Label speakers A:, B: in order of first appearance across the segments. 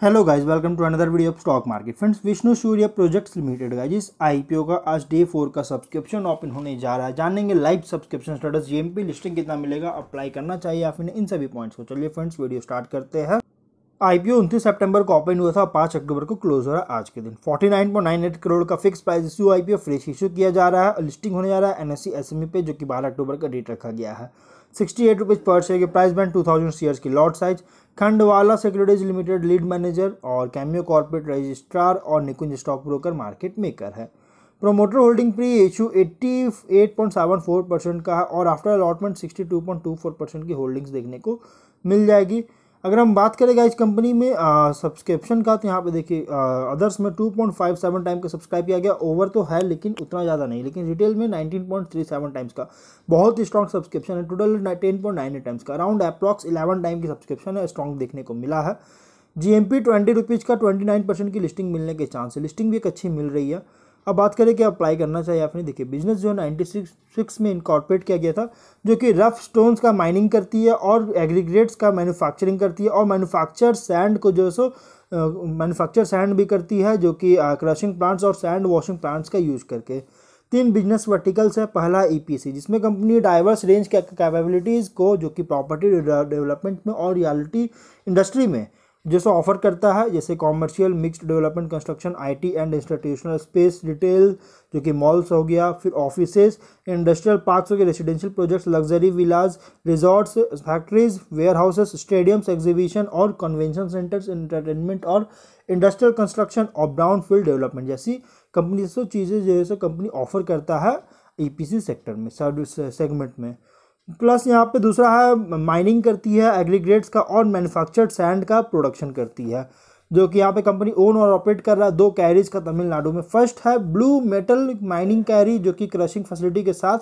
A: hello guys welcome to another video of stock market friends Vishnu Surya projects limited guys इस IPO का आज day four का subscription open होने जा रहा है जानेंगे live subscription status GMP listing कितना मिलेगा अप्लाई करना चाहिए आपने इन सभी पॉइंट्स को चलिए फ्रेंड्स वीडियो स्टार्ट करते हैं आईपीओ उनतीस सेप्टेम्बर को ओपन हुआ था पाँच अक्टूबर को क्लोज हो रहा है आज के दिन एट करोड़ का fix price issue IPO fresh issue किया जा रहा है लिस्टिंग होने जा रहा है एनएससी एसएमई e, e पे जो कि बारह अक्टूबर का डेट रखा गया है सिक्सटी एट रुपीज़ पर शेयर की price band two thousand shares की lot size Khandwala securities limited lead manager और कैमियो कॉर्पोरेट रजिस्ट्रार और Nikunj stock broker market maker है promoter holding pre issue four percent का है और after allotment sixty two two point four percent की holdings देखने को मिल जाएगी अगर हम बात करें गाइज कंपनी में सब्सक्रिप्शन का तो यहाँ पे देखिए अदर्स में 2.57 टाइम का सब्सक्राइब किया गया ओवर तो है लेकिन उतना ज़्यादा नहीं लेकिन रिटेल में 19.37 टाइम्स का बहुत ही स्ट्रॉन्ग सब्सक्रिप्शन है टोटल 10.98 टाइम्स का अराउंड अप्रॉक्स 11 टाइम की सब्सक्रिप्शन है स्ट्रॉन्ग देखने को मिला है G M P twenty rupees का ट्वेंटी नाइन परसेंट की लिस्टिंग मिलने के चांस है लिस्टिंग भी एक अच्छी मिल रही है अब बात करें कि अप्लाई करना चाहिए आपने देखिए बिजनेस जो है नाइन्टी सिक्स सिक्स में इनकॉर्पोरेट किया गया था जो कि रफ स्टोन्स का माइनिंग करती है और एग्रीग्रेड्स का मैन्युफैक्चरिंग करती है और मैन्युफैक्चर सैंड को जो है सो मैन्युफैक्चर सैंड भी करती है जो कि क्रशिंग प्लांट्स और सैंड वॉशिंग प्लांट्स का यूज करके तीन बिजनेस वर्टिकल्स है पहला ईपीसी e जिसमें कंपनी डाइवर्स रेंज के कैपेबिलिटीज़ को जो कि प्रॉपर्टी डेवलपमेंट में और रियलिटी इंडस्ट्री में जैसे ऑफर करता है जैसे commercial mixed development construction IT and institutional space retail जो कि मॉल्स हो गया फिर ऑफिसेज इंडस्ट्रियल पार्क्स हो गए residential projects luxury villas resorts factories warehouses stadiums exhibition और कन्वेंशन सेंटर्स इंटरटेनमेंट और इंडस्ट्रियल कंस्ट्रक्शन और ब्राउन फील्ड डेवलपमेंट जैसी कंपनी जैसे चीज़ें जो है सो कंपनी ऑफर करता है ई e सेक्टर में सर्विस सेगमेंट में प्लस यहाँ पे दूसरा है माइनिंग करती है एग्रीग्रेड्स का और मैन्युफैक्चर्ड सैंड का प्रोडक्शन करती है जो कि यहाँ पे कंपनी ओन और ऑपरेट कर रहा है दो कैरीज का तमिलनाडु में फर्स्ट है ब्लू मेटल माइनिंग कैरी जो कि क्रशिंग फैसिलिटी के साथ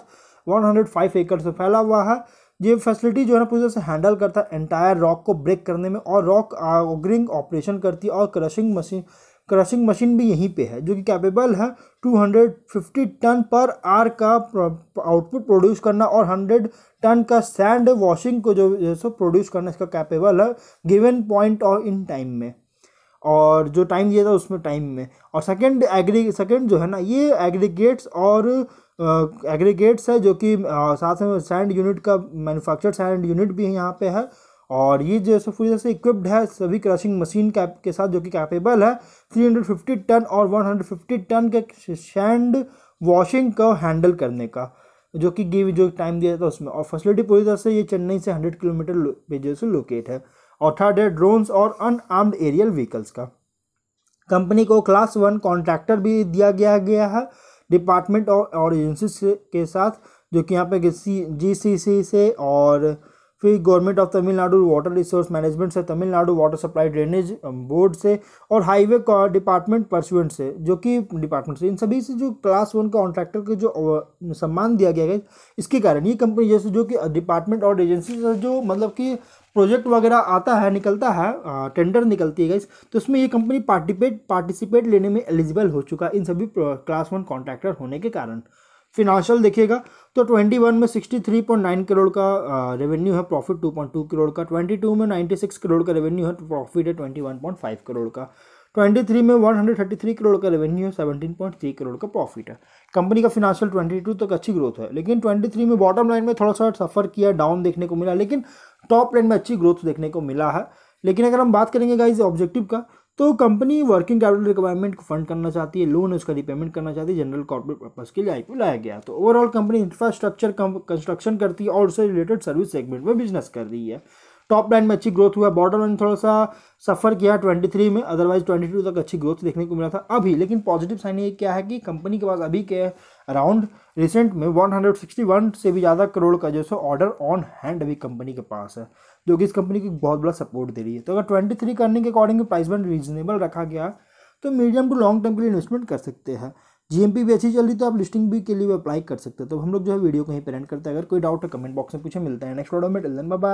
A: 105 एकड़ से फैला हुआ है ये फैसिलिटी जो है ना पूरी तरह से हैंडल करता है एंटायर रॉक को ब्रेक करने में और रॉक ऑगरिंग ऑपरेशन करती है और क्रशिंग मशीन क्रशिंग मशीन भी यहीं पे है जो कि कैपेबल है 250 टन पर आर का आउटपुट प्रोड्यूस करना और 100 टन का सैंड वॉशिंग को जो सो प्रोड्यूस करना इसका कैपेबल है गिवन पॉइंट और इन टाइम में और जो टाइम दिया था उसमें टाइम में और सेकंड एग्री सेकंड जो है ना ये एग्रीगेट्स और एग्रीगेट्स है जो कि साथ में सैंड यूनिट का मैन्युफैक्चर्ड सैंड यूनिट भी यहाँ पे है और ये जो है पूरी तरह से इक्विप्ड है सभी क्रशिंग मशीन कैप के साथ जो कि कैपेबल है 350 टन और 150 टन के सैंड वॉशिंग को हैंडल करने का जो कि गिव जो टाइम दिया था उसमें और फैसिलिटी पूरी तरह से ये चेन्नई से हंड्रेड किलोमीटर पे जो है लोकेट है और थर्ड है ड्रोन्स और अनआर्म्ड एरियल व्हीकल्स का कंपनी को क्लास वन कॉन्ट्रैक्टर भी दिया गया गया है डिपार्टमेंट और, और एजेंसी के साथ जो कि यहाँ पे जी सी सी से और फिर government of Tamil Nadu water resource management से Tamil Nadu water supply drainage board से और हाईवे डिपार्टमेंट परसुएंट से जो कि डिपार्टमेंट से इन सभी से जो क्लास वन कॉन्ट्रैक्टर के जो सम्मान दिया गया है इसके कारण ये कंपनी जैसे जो कि डिपार्टमेंट और एजेंसी से जो मतलब कि प्रोजेक्ट वगैरह आता है निकलता है आ, टेंडर निकलती है गई तो उसमें ये कंपनी पार्टिपेट पार्टिसिपेट लेने में एलिजिबल हो चुका है इन सभी क्लास वन कॉन्ट्रैक्टर होने के कारण फिनांशियल देखिएगा तो 21 में 63.9 करोड़ का रेवेन्यू है प्रॉफिट 2.2 करोड़ का 22 में 96 करोड़ का रेवेन्यू है तो प्रॉफिट है 21.5 करोड़ का 23 में 133 करोड़ का रेवेन्यू है 17.3 करोड़ का प्रॉफिट है कंपनी का फिनांशियल 22 तक अच्छी ग्रोथ है लेकिन 23 में बॉटम लाइन में थोड़ा सा सफ़र किया डाउन देखने को मिला लेकिन टॉप लाइन में अच्छी ग्रोथ देखने को मिला है लेकिन अगर हम बात करेंगे गाइज ऑब्जेक्टिव का तो कंपनी वर्किंग कैपिटल रिक्वायरमेंट को फंड करना चाहती है लोन उसका रिपेमेंट करना चाहती है जनरल कॉर्पोरेट पर्पज़ के लिए आई लाया गया तो ओवरऑल कंपनी इंफ्रास्ट्रक्चर कंस्ट्रक्शन करती है और उससे रिलेटेड सर्विस सेगमेंट में बिजनेस कर रही है टॉप लाइन में अच्छी ग्रोथ हुआ बॉर्डर लाइन थोड़ा सा सफ़र किया 23 में अदरवाइज 22 तक अच्छी ग्रोथ देखने को मिला था अभी लेकिन पॉजिटिव साइन ये क्या है कि कंपनी के पास अभी के अराउंड रिसेंट में 161 से भी ज़्यादा करोड़ का जो है ऑर्डर ऑन हैंड अभी कंपनी के पास है जो कि इस कंपनी की बहुत बड़ा सपोर्ट दे रही है तो अगर ट्वेंटी का अर्निंग के अकॉर्डिंग प्राइस बैंड रीजनेबल रखा गया तो मीडियम टू लॉन्ग टर्म के लिए इन्वेस्टमेंट कर सकते हैं जीएमपी भी अच्छी चल रही तो आप लिस्टिंग भी के लिए अप्लाई कर सकते हैं तो हम लोग जो है वीडियो को ही पेरेंट करते हैं अगर कोई डाउट है कमेंट बॉक्स में पूछे मिलता है नेक्स्ट वीडियो में टिल बाय